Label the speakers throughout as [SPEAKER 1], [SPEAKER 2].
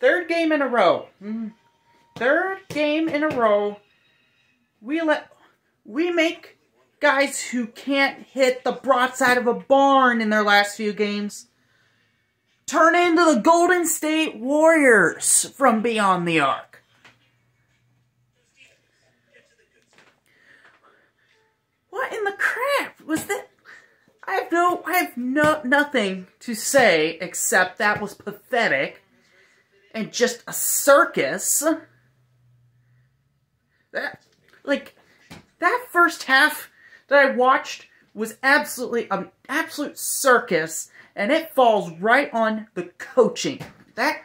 [SPEAKER 1] Third game in a row. Third game in a row. We let we make guys who can't hit the broadside of a barn in their last few games turn into the Golden State Warriors from beyond the arc. What in the crap was that? I have no, I have no, nothing to say except that was pathetic and just a circus. That, like, that first half that I watched was absolutely an absolute circus, and it falls right on the coaching. That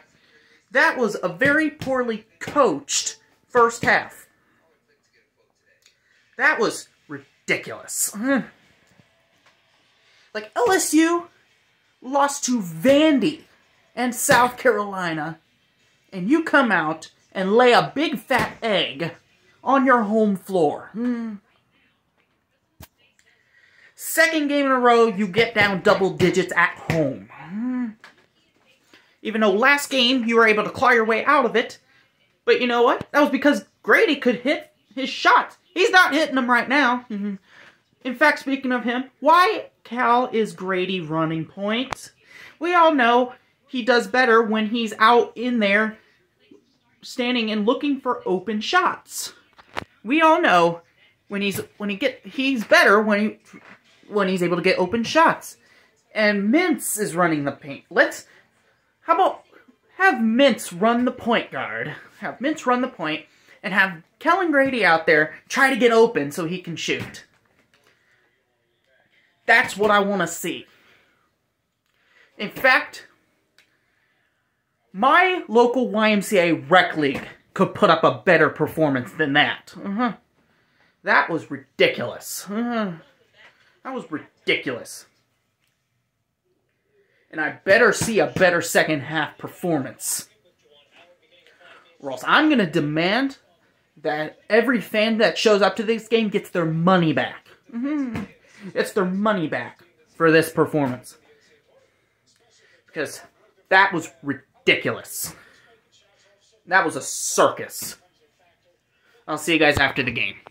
[SPEAKER 1] that was a very poorly coached first half. That was ridiculous. Like LSU lost to Vandy and South Carolina and you come out and lay a big fat egg on your home floor. Hmm. Second game in a row, you get down double digits at home. Hmm. Even though last game you were able to claw your way out of it, but you know what? That was because Grady could hit his shots. He's not hitting them right now. Mm -hmm. In fact, speaking of him, why Cal is Grady running points? We all know he does better when he's out in there standing and looking for open shots. We all know when he's when he get he's better when he when he's able to get open shots. And Mints is running the paint. Let's how about have Mints run the point guard. Have Mints run the point and have Kellen Grady out there try to get open so he can shoot. That's what I want to see. In fact, my local YMCA rec league could put up a better performance than that. Uh mm-hmm. -huh. That was ridiculous. Uh -huh. That was ridiculous. And I better see a better second half performance. Or else I'm going to demand that every fan that shows up to this game gets their money back. Mm -hmm. It's their money back for this performance. Because that was ridiculous ridiculous. That was a circus. I'll see you guys after the game.